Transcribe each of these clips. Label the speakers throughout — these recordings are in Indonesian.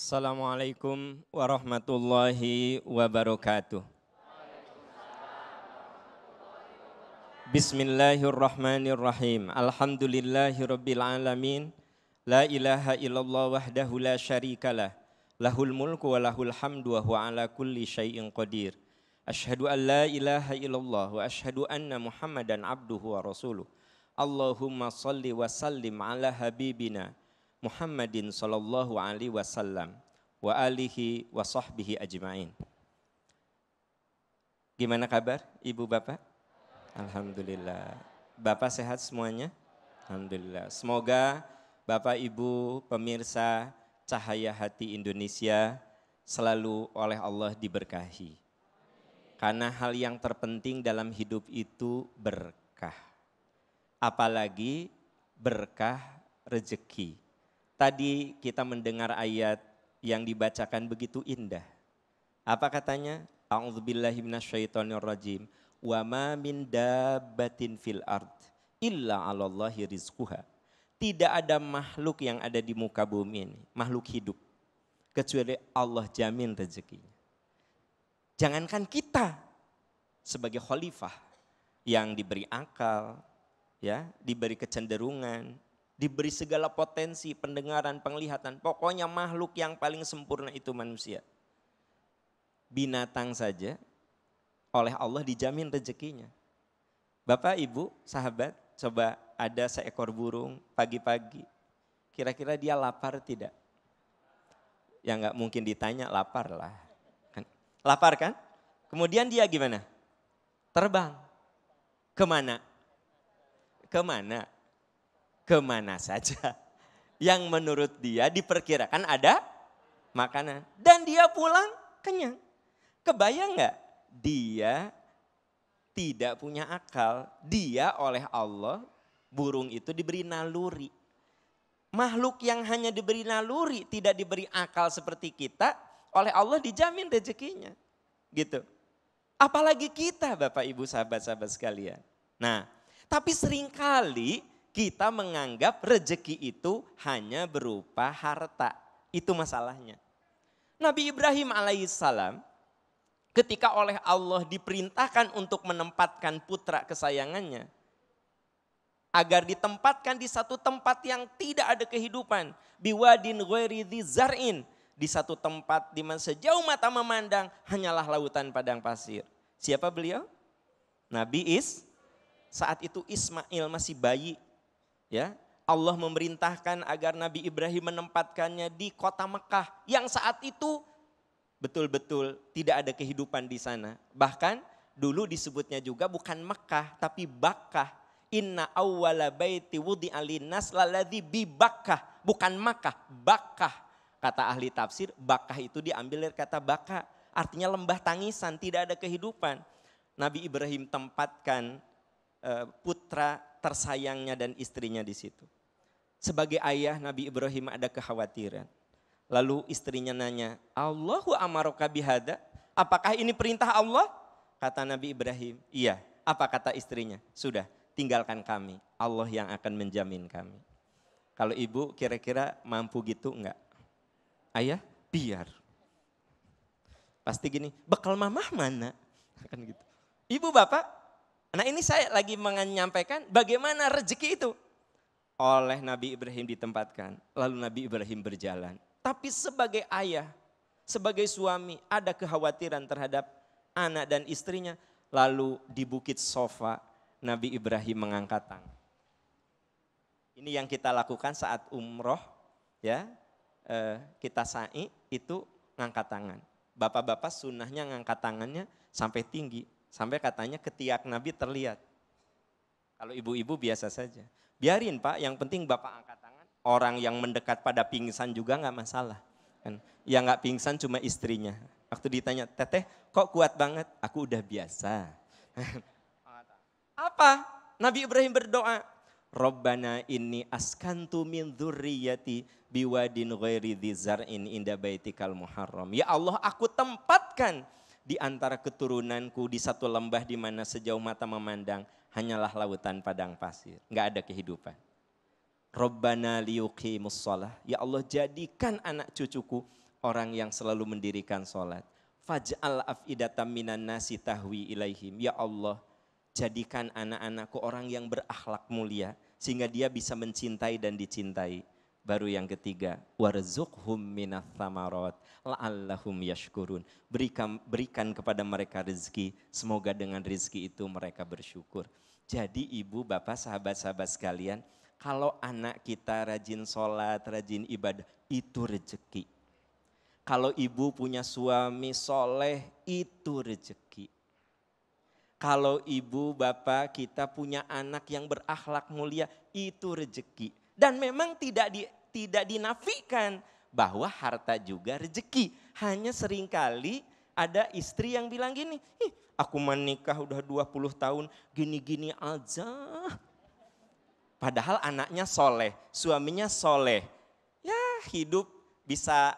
Speaker 1: Assalamualaikum warahmatullahi wabarakatuh. Bismillahirrahmanirrahim. Alhamdulillahirabbil La ilaha illallah wahdahu la syarikalah. Lahul mulku wa lahul hamdu wa huwa ala kulli syai'in qadir. Ashhadu an la ilaha illallah wa ashhadu anna Muhammadan abduhu wa rasuluh. Allahumma salli wa sallim ala habibina Muhammadin sallallahu alaihi wasallam wa alihi wa sahbihi ajmain. Gimana kabar Ibu Bapak? Alhamdulillah. Bapak sehat semuanya? Alhamdulillah. Semoga Bapak Ibu pemirsa Cahaya Hati Indonesia selalu oleh Allah diberkahi. Karena hal yang terpenting dalam hidup itu berkah. Apalagi berkah rezeki. Tadi kita mendengar ayat yang dibacakan begitu indah. Apa katanya? A'udzubillahi Wa ma min dabbatin fil ard illa 'alallahi rizquha. Tidak ada makhluk yang ada di muka bumi ini, makhluk hidup kecuali Allah jamin rezekinya. Jangankan kita sebagai khalifah yang diberi akal, ya, diberi kecenderungan, diberi segala potensi pendengaran, penglihatan. Pokoknya makhluk yang paling sempurna itu manusia. Binatang saja oleh Allah dijamin rezekinya. Bapak, Ibu, sahabat, coba ada seekor burung pagi-pagi. Kira-kira dia lapar tidak? Ya nggak mungkin ditanya lapar lah. Kan? Lapar kan? Kemudian dia gimana? Terbang. Kemana? Kemana? kemana saja yang menurut dia diperkirakan ada makanan. Dan dia pulang kenyang. Kebayang nggak? Dia tidak punya akal. Dia oleh Allah burung itu diberi naluri. Makhluk yang hanya diberi naluri, tidak diberi akal seperti kita, oleh Allah dijamin rezekinya. Gitu. Apalagi kita Bapak Ibu sahabat-sahabat sekalian. Nah, tapi seringkali kita menganggap rejeki itu hanya berupa harta. Itu masalahnya. Nabi Ibrahim alaihissalam ketika oleh Allah diperintahkan untuk menempatkan putra kesayangannya agar ditempatkan di satu tempat yang tidak ada kehidupan biwadin ghairi zar'in di satu tempat di mana sejauh mata memandang hanyalah lautan padang pasir. Siapa beliau? Nabi Is. Saat itu Ismail masih bayi, Ya, Allah memerintahkan agar Nabi Ibrahim menempatkannya di kota Mekah yang saat itu betul-betul tidak ada kehidupan di sana. Bahkan dulu disebutnya juga bukan Mekah tapi Bakkah. Inna awwala baiti wudi alinas bi Bakkah, bukan Makkah, Bakkah. Kata ahli tafsir, Bakkah itu diambil dari kata baka, artinya lembah tangisan, tidak ada kehidupan. Nabi Ibrahim tempatkan eh, putra tersayangnya dan istrinya di situ. Sebagai ayah Nabi Ibrahim ada kekhawatiran. Lalu istrinya nanya, Allahu amaroka bihada? Apakah ini perintah Allah? Kata Nabi Ibrahim, iya. Apa kata istrinya? Sudah, tinggalkan kami. Allah yang akan menjamin kami. Kalau ibu kira-kira mampu gitu enggak? Ayah, biar. Pasti gini, bekal mamah mana? Kan gitu. Ibu bapak, Nah ini saya lagi menyampaikan bagaimana rezeki itu oleh Nabi Ibrahim ditempatkan. Lalu Nabi Ibrahim berjalan. Tapi sebagai ayah, sebagai suami ada kekhawatiran terhadap anak dan istrinya. Lalu di bukit sofa Nabi Ibrahim mengangkat tangan. Ini yang kita lakukan saat umroh ya. Eh, kita sa'i itu ngangkat tangan. Bapak-bapak sunnahnya ngangkat tangannya sampai tinggi Sampai katanya ketiak Nabi terlihat. Kalau ibu-ibu biasa saja. Biarin Pak, yang penting Bapak angkat tangan. Orang yang mendekat pada pingsan juga nggak masalah. Kan? Yang nggak pingsan cuma istrinya. Waktu ditanya, teteh kok kuat banget? Aku udah biasa. Apa? Nabi Ibrahim berdoa, Robbana ini askantu min dzurriyyati biwadin ghairi dzar'in inda baitikal muharram. Ya Allah, aku tempatkan di antara keturunanku di satu lembah di mana sejauh mata memandang hanyalah lautan padang pasir. Nggak ada kehidupan. Rabbana liyuqimus sholah. Ya Allah jadikan anak cucuku orang yang selalu mendirikan sholat. Faj'al af'idatam minan nasi tahwi ilaihim. Ya Allah jadikan anak-anakku orang yang berakhlak mulia. Sehingga dia bisa mencintai dan dicintai Baru yang ketiga, warzuqhum minas la la'allahum yashkurun. Berikan, berikan kepada mereka rezeki, semoga dengan rezeki itu mereka bersyukur. Jadi ibu, bapak, sahabat-sahabat sekalian, kalau anak kita rajin sholat, rajin ibadah, itu rezeki. Kalau ibu punya suami soleh, itu rezeki. Kalau ibu, bapak, kita punya anak yang berakhlak mulia, itu rezeki. Dan memang tidak di, tidak dinafikan bahwa harta juga rezeki. Hanya seringkali ada istri yang bilang gini, Ih, aku menikah udah 20 tahun gini-gini aja. Padahal anaknya soleh, suaminya soleh. Ya hidup bisa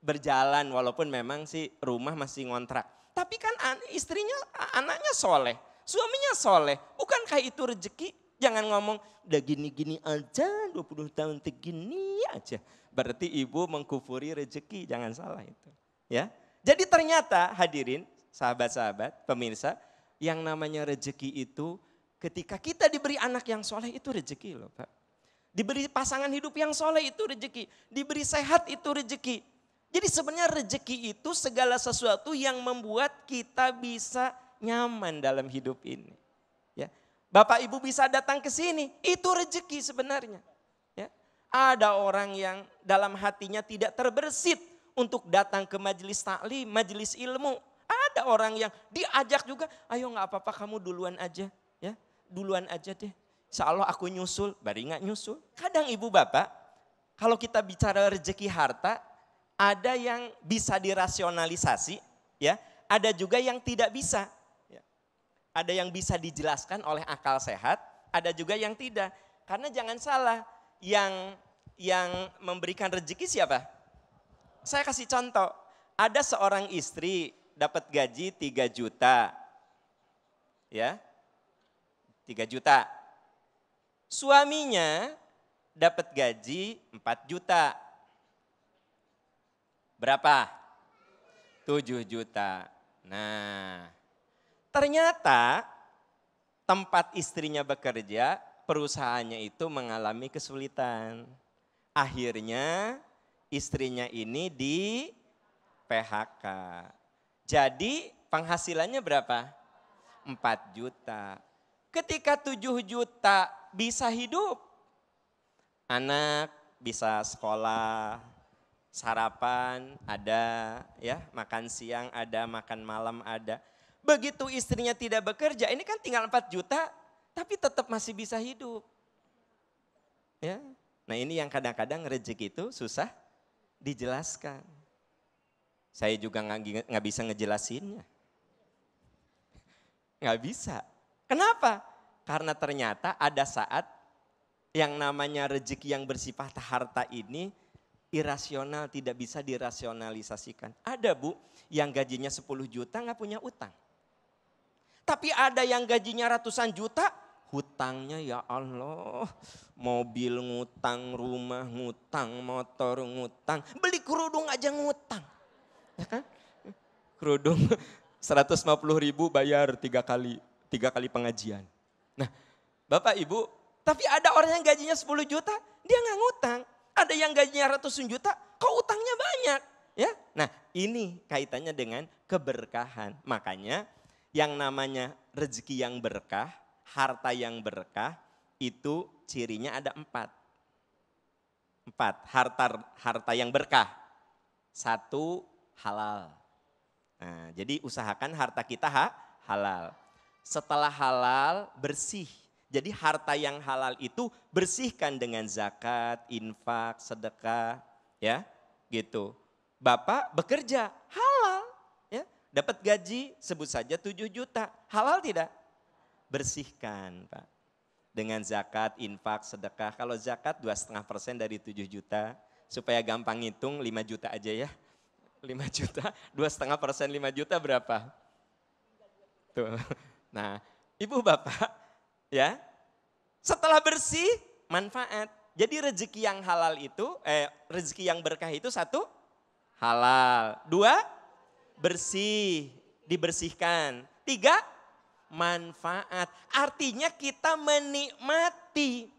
Speaker 1: berjalan walaupun memang sih rumah masih ngontrak. Tapi kan istrinya, anaknya soleh, suaminya soleh. Bukankah itu rezeki? Jangan ngomong, udah gini-gini aja, 20 tahun segini aja. Berarti ibu mengkufuri rezeki, jangan salah itu. Ya, Jadi ternyata hadirin, sahabat-sahabat, pemirsa, yang namanya rezeki itu ketika kita diberi anak yang soleh itu rezeki loh Pak. Diberi pasangan hidup yang soleh itu rezeki. Diberi sehat itu rezeki. Jadi sebenarnya rezeki itu segala sesuatu yang membuat kita bisa nyaman dalam hidup ini. Bapak Ibu bisa datang ke sini, itu rezeki sebenarnya. Ya. Ada orang yang dalam hatinya tidak terbersit untuk datang ke majelis taklim, majelis ilmu. Ada orang yang diajak juga, ayo nggak apa-apa kamu duluan aja, ya duluan aja deh. Insya Allah aku nyusul, bari nggak nyusul. Kadang ibu bapak, kalau kita bicara rezeki harta, ada yang bisa dirasionalisasi, ya, ada juga yang tidak bisa. Ada yang bisa dijelaskan oleh akal sehat, ada juga yang tidak. Karena jangan salah, yang yang memberikan rezeki siapa? Saya kasih contoh. Ada seorang istri dapat gaji 3 juta. Ya. 3 juta. Suaminya dapat gaji 4 juta. Berapa? 7 juta. Nah, Ternyata tempat istrinya bekerja, perusahaannya itu mengalami kesulitan. Akhirnya istrinya ini di PHK. Jadi penghasilannya berapa? 4 juta. Ketika 7 juta bisa hidup. Anak bisa sekolah, sarapan ada, ya, makan siang ada, makan malam ada. Begitu istrinya tidak bekerja, ini kan tinggal 4 juta, tapi tetap masih bisa hidup. Ya. Nah ini yang kadang-kadang rezeki itu susah dijelaskan. Saya juga nggak bisa ngejelasinnya. Nggak bisa. Kenapa? Karena ternyata ada saat yang namanya rezeki yang bersifat harta ini irasional tidak bisa dirasionalisasikan. Ada bu yang gajinya 10 juta nggak punya utang. Tapi ada yang gajinya ratusan juta, hutangnya ya Allah. Mobil ngutang, rumah ngutang, motor ngutang, beli kerudung aja ngutang. Ya kan? Kerudung 150 ribu bayar tiga kali, tiga kali pengajian. Nah, Bapak Ibu, tapi ada orang yang gajinya 10 juta, dia nggak ngutang. Ada yang gajinya ratusan juta, kok utangnya banyak? Ya, nah ini kaitannya dengan keberkahan. Makanya yang namanya rezeki yang berkah, harta yang berkah, itu cirinya ada empat. Empat, harta, harta yang berkah. Satu, halal. Nah, jadi usahakan harta kita ha, halal. Setelah halal, bersih. Jadi harta yang halal itu bersihkan dengan zakat, infak, sedekah, ya gitu. Bapak bekerja, halal dapat gaji sebut saja 7 juta. Halal tidak? Bersihkan Pak. Dengan zakat, infak, sedekah. Kalau zakat 2,5 persen dari 7 juta. Supaya gampang ngitung 5 juta aja ya. 5 juta, 2,5 persen 5 juta berapa? Tuh. Nah, ibu bapak ya setelah bersih manfaat. Jadi rezeki yang halal itu, eh, rezeki yang berkah itu satu halal, dua bersih, dibersihkan. Tiga, manfaat. Artinya kita menikmati.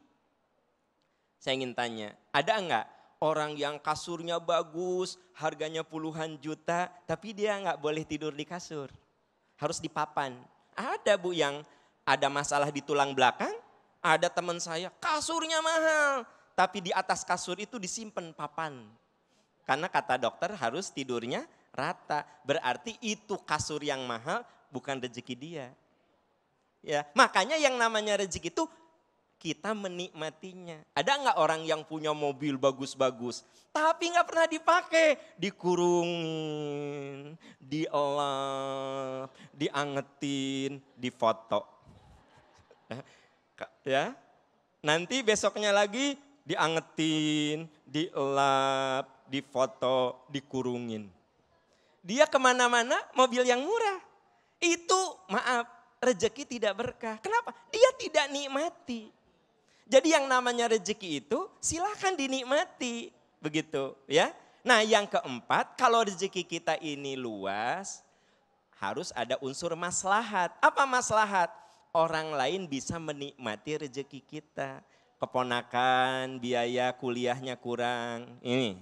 Speaker 1: Saya ingin tanya, ada enggak orang yang kasurnya bagus, harganya puluhan juta, tapi dia enggak boleh tidur di kasur? Harus di papan. Ada bu yang ada masalah di tulang belakang, ada teman saya kasurnya mahal, tapi di atas kasur itu disimpan papan. Karena kata dokter harus tidurnya rata. Berarti itu kasur yang mahal bukan rezeki dia. Ya, makanya yang namanya rezeki itu kita menikmatinya. Ada nggak orang yang punya mobil bagus-bagus, tapi nggak pernah dipakai, dikurungin, dielap, diangetin, difoto. Nah, ya, nanti besoknya lagi diangetin, dielap, difoto, dikurungin dia kemana-mana mobil yang murah. Itu maaf, rezeki tidak berkah. Kenapa? Dia tidak nikmati. Jadi yang namanya rezeki itu silahkan dinikmati. Begitu ya. Nah yang keempat, kalau rezeki kita ini luas, harus ada unsur maslahat. Apa maslahat? Orang lain bisa menikmati rezeki kita. Keponakan, biaya kuliahnya kurang. Ini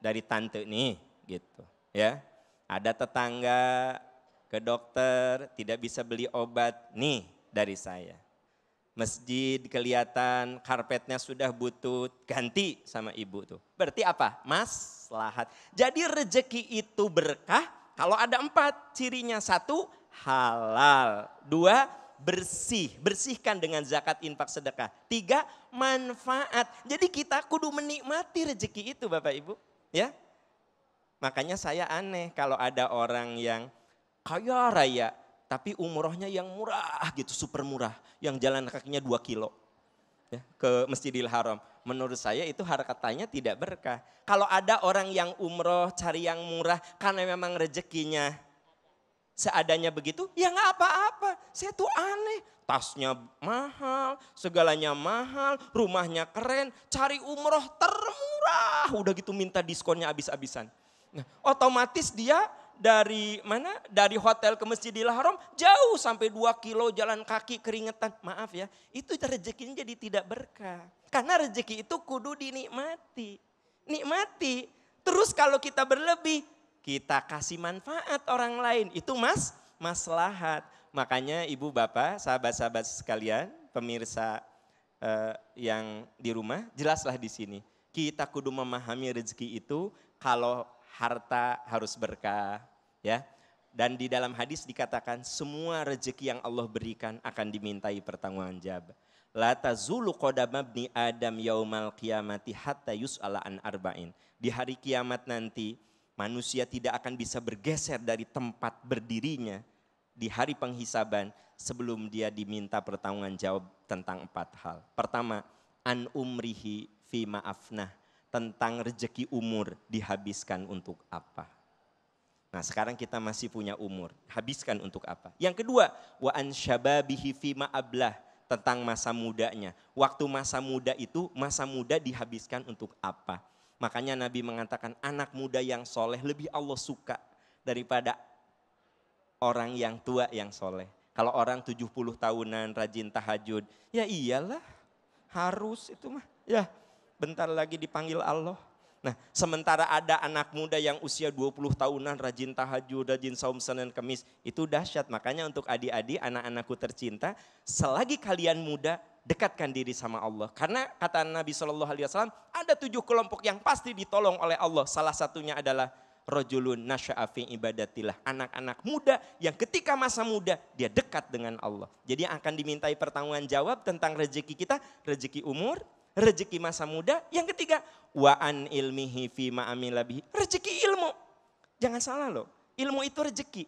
Speaker 1: dari tante nih gitu ya. Ada tetangga ke dokter tidak bisa beli obat, nih dari saya. Masjid kelihatan karpetnya sudah butut, ganti sama ibu tuh. Berarti apa? mas lahat. Jadi rejeki itu berkah kalau ada empat cirinya. Satu, halal. Dua, bersih, bersihkan dengan zakat infak sedekah. Tiga, manfaat. Jadi kita kudu menikmati rejeki itu Bapak Ibu. Ya, Makanya saya aneh kalau ada orang yang kaya raya tapi umrohnya yang murah gitu, super murah, yang jalan kakinya dua kilo ya, ke Masjidil Haram. Menurut saya itu harkatanya tidak berkah. Kalau ada orang yang umroh cari yang murah karena memang rezekinya seadanya begitu, ya nggak apa-apa. Saya tuh aneh, tasnya mahal, segalanya mahal, rumahnya keren, cari umroh termurah. Udah gitu minta diskonnya abis-abisan. Nah, otomatis dia dari mana? Dari hotel ke Masjidil Haram jauh sampai dua kilo jalan kaki keringetan. Maaf ya, itu rezekinya jadi tidak berkah. Karena rezeki itu kudu dinikmati. Nikmati. Terus kalau kita berlebih, kita kasih manfaat orang lain. Itu mas maslahat. Makanya ibu bapak, sahabat-sahabat sekalian, pemirsa eh, yang di rumah, jelaslah di sini. Kita kudu memahami rezeki itu kalau harta harus berkah, ya. Dan di dalam hadis dikatakan semua rezeki yang Allah berikan akan dimintai pertanggungjawaban. La tazulu qadamabni Adam yaumal qiyamati hatta yus'ala an arba'in. Di hari kiamat nanti manusia tidak akan bisa bergeser dari tempat berdirinya di hari penghisaban sebelum dia diminta pertanggungan jawab tentang empat hal. Pertama, an umrihi fima afnah tentang rejeki umur dihabiskan untuk apa. Nah sekarang kita masih punya umur, habiskan untuk apa. Yang kedua, wa an syababihi ma'ablah tentang masa mudanya. Waktu masa muda itu, masa muda dihabiskan untuk apa? Makanya Nabi mengatakan anak muda yang soleh lebih Allah suka daripada orang yang tua yang soleh. Kalau orang 70 tahunan rajin tahajud, ya iyalah harus itu mah. Ya bentar lagi dipanggil Allah. Nah, sementara ada anak muda yang usia 20 tahunan rajin tahajud, rajin saum Senin kamis, itu dahsyat. Makanya untuk adik-adik, anak-anakku tercinta, selagi kalian muda, dekatkan diri sama Allah. Karena kata Nabi Shallallahu Alaihi Wasallam, ada tujuh kelompok yang pasti ditolong oleh Allah. Salah satunya adalah rojulun nasya'afi ibadatillah. Anak-anak muda yang ketika masa muda dia dekat dengan Allah. Jadi akan dimintai pertanggungan jawab tentang rezeki kita, rezeki umur, rezeki masa muda. Yang ketiga, wa'an ilmihi fi ma'amilabihi. Rezeki ilmu. Jangan salah loh, ilmu itu rezeki.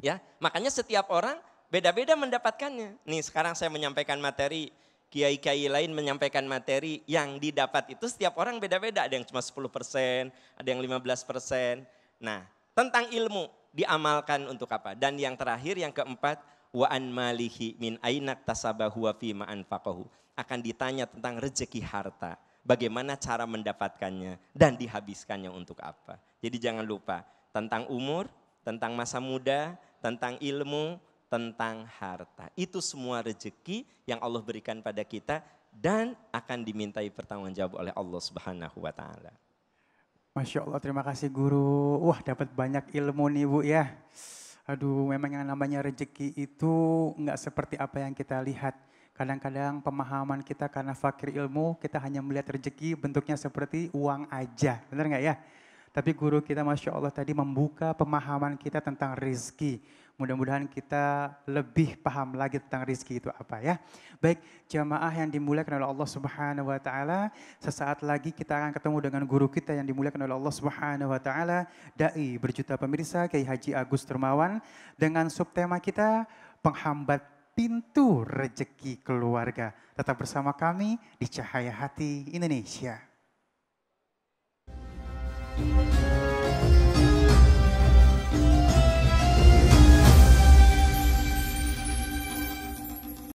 Speaker 1: Ya, makanya setiap orang beda-beda mendapatkannya. Nih sekarang saya menyampaikan materi, kiai-kiai lain menyampaikan materi yang didapat itu setiap orang beda-beda. Ada yang cuma 10 persen, ada yang 15 persen. Nah, tentang ilmu diamalkan untuk apa? Dan yang terakhir, yang keempat, wa'an an malihi min ainak tasabahu wa fima anfaqahu akan ditanya tentang rezeki harta, bagaimana cara mendapatkannya dan dihabiskannya untuk apa. Jadi jangan lupa tentang umur, tentang masa muda, tentang ilmu, tentang harta. Itu semua rezeki yang Allah berikan pada kita dan akan dimintai pertanggungjawab oleh Allah Subhanahu wa taala. Masya Allah, terima kasih guru. Wah, dapat banyak ilmu nih Bu ya. Aduh, memang yang namanya rezeki itu nggak seperti apa yang kita lihat. Kadang-kadang pemahaman kita karena fakir ilmu, kita hanya melihat rezeki bentuknya seperti uang aja. Benar nggak ya? Tapi guru kita Masya Allah tadi membuka pemahaman kita tentang rezeki Mudah-mudahan kita lebih paham lagi tentang rizki itu apa ya. Baik jamaah yang dimuliakan oleh Allah Subhanahu Wa Taala. Sesaat lagi kita akan ketemu dengan guru kita yang dimuliakan oleh Allah Subhanahu Wa Taala. Dai berjuta pemirsa Kiai Haji Agus Termawan dengan subtema kita penghambat pintu rejeki keluarga. Tetap bersama kami di Cahaya Hati Indonesia. thank you